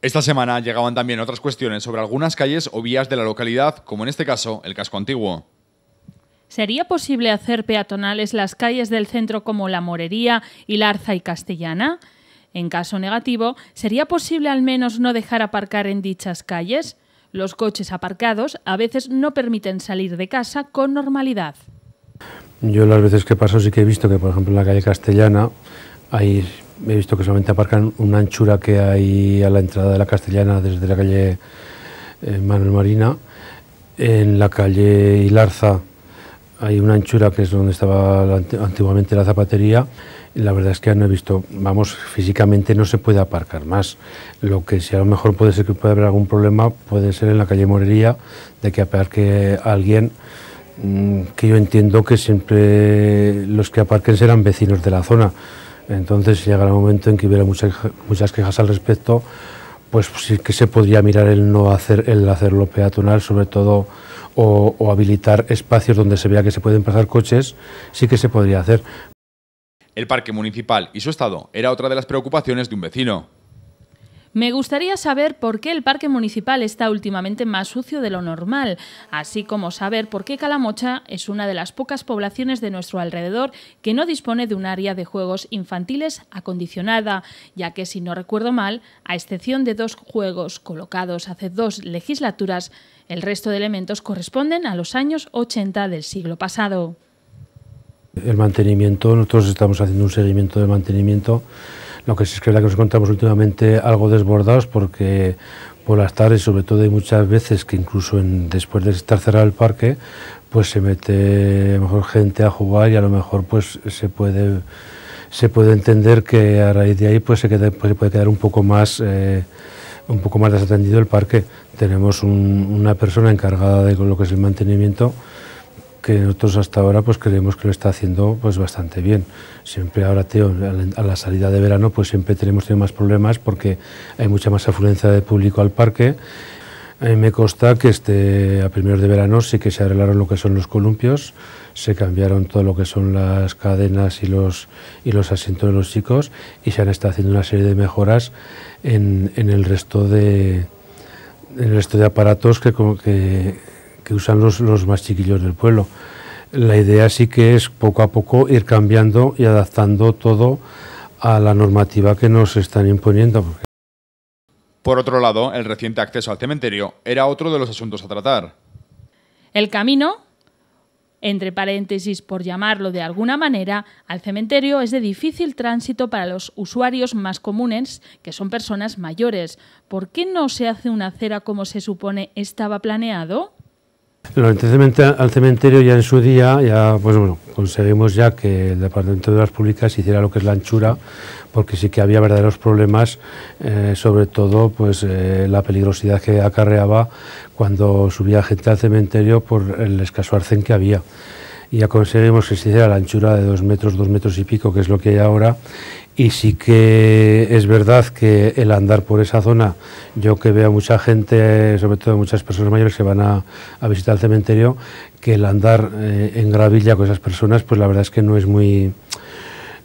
Esta semana llegaban también otras cuestiones sobre algunas calles o vías de la localidad, como en este caso el casco antiguo. ¿Sería posible hacer peatonales las calles del centro como La Morería, y Arza y Castellana? En caso negativo, ¿sería posible al menos no dejar aparcar en dichas calles? Los coches aparcados a veces no permiten salir de casa con normalidad. Yo las veces que paso sí que he visto que, por ejemplo, en la calle Castellana hay he visto que solamente aparcan una anchura que hay a la entrada de la Castellana desde la calle eh, Manuel Marina. En la calle Ilarza hay una anchura que es donde estaba antiguamente la zapatería. La verdad es que no he visto, vamos, físicamente no se puede aparcar más. Lo que si a lo mejor puede ser que pueda haber algún problema puede ser en la calle Morería de que aparque alguien mm, que yo entiendo que siempre los que aparquen serán vecinos de la zona. Entonces llega el momento en que hubiera muchas, quejas al respecto, pues sí que se podría mirar el no hacer el hacerlo peatonal, sobre todo o, o habilitar espacios donde se vea que se pueden pasar coches, sí que se podría hacer. El parque municipal y su estado era otra de las preocupaciones de un vecino. Me gustaría saber por qué el parque municipal está últimamente más sucio de lo normal, así como saber por qué Calamocha es una de las pocas poblaciones de nuestro alrededor que no dispone de un área de juegos infantiles acondicionada, ya que si no recuerdo mal, a excepción de dos juegos colocados hace dos legislaturas, el resto de elementos corresponden a los años 80 del siglo pasado. El mantenimiento, nosotros estamos haciendo un seguimiento de mantenimiento lo que sí es verdad que nos encontramos últimamente algo desbordados porque por las tardes, sobre todo hay muchas veces que incluso en, después de estar cerrado el parque, pues se mete mejor gente a jugar y a lo mejor pues se puede se puede entender que a raíz de ahí pues se, pues, puede quedar un poco más eh, un poco más desatendido el parque. Tenemos una persona encargada de lo que es el mantenimiento que nosotros hasta ahora pues creemos que lo está haciendo pues bastante bien. Siempre ahora a la salida de verano pues siempre tenemos más problemas porque hay mucha más afluencia de público al parque. me consta que este, a primeros de verano sí que se arreglaron lo que son los columpios, se cambiaron todo lo que son las cadenas y los, y los asientos de los chicos y se han estado haciendo una serie de mejoras en, el resto de resto de aparatos que que usan los, los más chiquillos del pueblo. La idea sí que es poco a poco ir cambiando y adaptando todo a la normativa que nos están imponiendo. Por otro lado, el reciente acceso al cementerio era otro de los asuntos a tratar. El camino, entre paréntesis por llamarlo de alguna manera, al cementerio es de difícil tránsito para los usuarios más comunes, que son personas mayores. ¿Por qué no se hace una acera como se supone estaba planeado? Lo al cementerio ya en su día, ya pues bueno, conseguimos ya que el Departamento de Obras Públicas hiciera lo que es la anchura, porque sí que había verdaderos problemas, eh, sobre todo pues eh, la peligrosidad que acarreaba cuando subía gente al cementerio por el escaso arcén que había y ya conseguimos que se hiciera la anchura de dos metros, dos metros y pico, que es lo que hay ahora, y sí que es verdad que el andar por esa zona, yo que veo a mucha gente, sobre todo muchas personas mayores que van a, a visitar el cementerio, que el andar eh, en gravilla con esas personas, pues la verdad es que no es muy...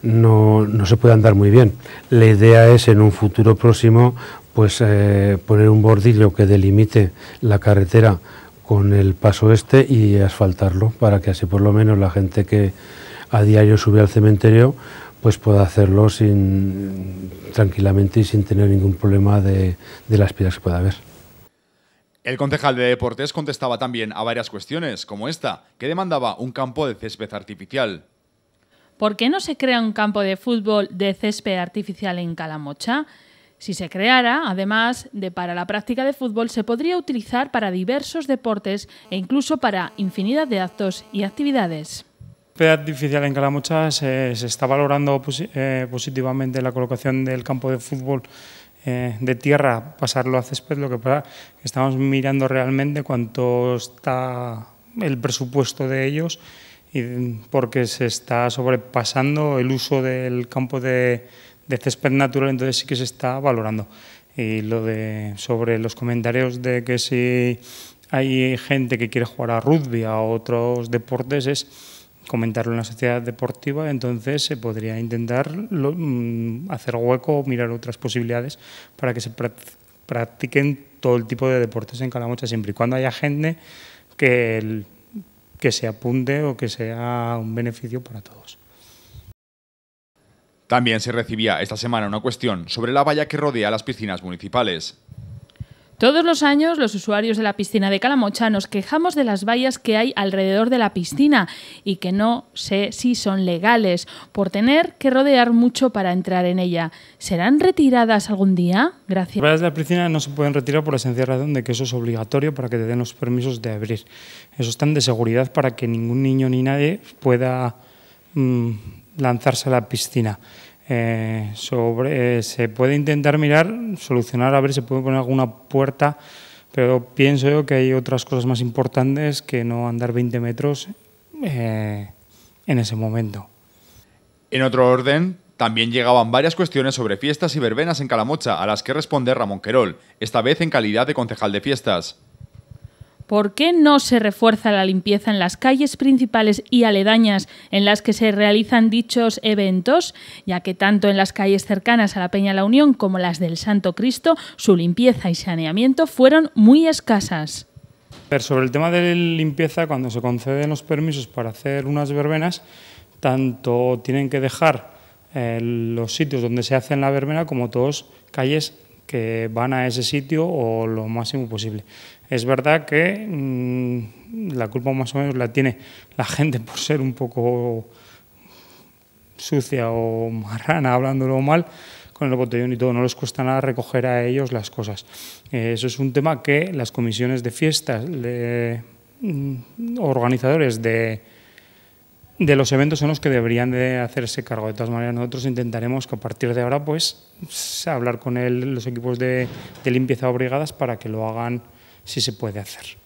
No, no se puede andar muy bien. La idea es en un futuro próximo pues eh, poner un bordillo que delimite la carretera con el paso este y asfaltarlo para que así por lo menos la gente que a diario sube al cementerio pues pueda hacerlo sin, tranquilamente y sin tener ningún problema de, de las piedras que pueda haber. El concejal de Deportes contestaba también a varias cuestiones, como esta, que demandaba un campo de césped artificial. ¿Por qué no se crea un campo de fútbol de césped artificial en Calamocha? Si se creara, además de para la práctica de fútbol, se podría utilizar para diversos deportes e incluso para infinidad de actos y actividades. Peda artificial en Calamocha se, está valorando eh, positivamente la colocación del campo de fútbol eh, de tierra, pasarlo a césped, lo que pasa que estamos mirando realmente cuánto está el presupuesto de ellos y porque se está sobrepasando el uso del campo de, de césped natural, entonces sí que se está valorando. Y lo de sobre los comentarios de que si hay gente que quiere jugar a rugby, a otros deportes, es comentarlo en la sociedad deportiva, entonces se podría intentar mm, hacer hueco o mirar otras posibilidades para que se practiquen todo el tipo de deportes en Calamocha, siempre y cuando haya gente que, que se apunte o que sea un beneficio para todos. También se recibía esta semana una cuestión sobre la valla que rodea las piscinas municipales. Todos los años los usuarios de la piscina de Calamocha nos quejamos de las vallas que hay alrededor de la piscina y que no sé si son legales por tener que rodear mucho para entrar en ella. ¿Serán retiradas algún día? Gracias. Las vallas de la piscina no se pueden retirar por la sencilla razón de que eso es obligatorio para que te den los permisos de abrir. Eso están de seguridad para que ningún niño ni nadie pueda mm, lanzarse a la piscina. Eh, eh, se puede intentar mirar, solucionar, a ver si puede poner alguna puerta, pero pienso yo que hay otras cosas más importantes que no andar 20 metros eh, en ese momento. En otro orden, también llegaban varias cuestiones sobre fiestas y verbenas en Calamocha, a las que responde Ramón Querol, esta vez en calidad de concejal de fiestas. ¿Por qué no se refuerza la limpieza en las calles principales y aledañas en las que se realizan dichos eventos? Ya que tanto en las calles cercanas a la Peña La Unión como las del Santo Cristo, su limpieza y saneamiento fueron muy escasas. Pero sobre el tema de limpieza, cuando se conceden los permisos para hacer unas verbenas, tanto tienen que dejar eh, los sitios donde se hace la verbena como todas calles que van a ese sitio o lo máximo posible. Es verdad que mm, la culpa más o menos la tiene la gente por ser un poco sucia o marrana, hablándolo mal, con el botellón y todo. No les cuesta nada recoger a ellos las cosas. Eh, eso es un tema que las comisiones de fiestas, de, mm, organizadores de, de los eventos son los que deberían de hacerse cargo. De todas maneras, nosotros intentaremos que a partir de ahora, pues, hablar con los equipos de, limpieza obligadas para que lo hagan si se puede hacer.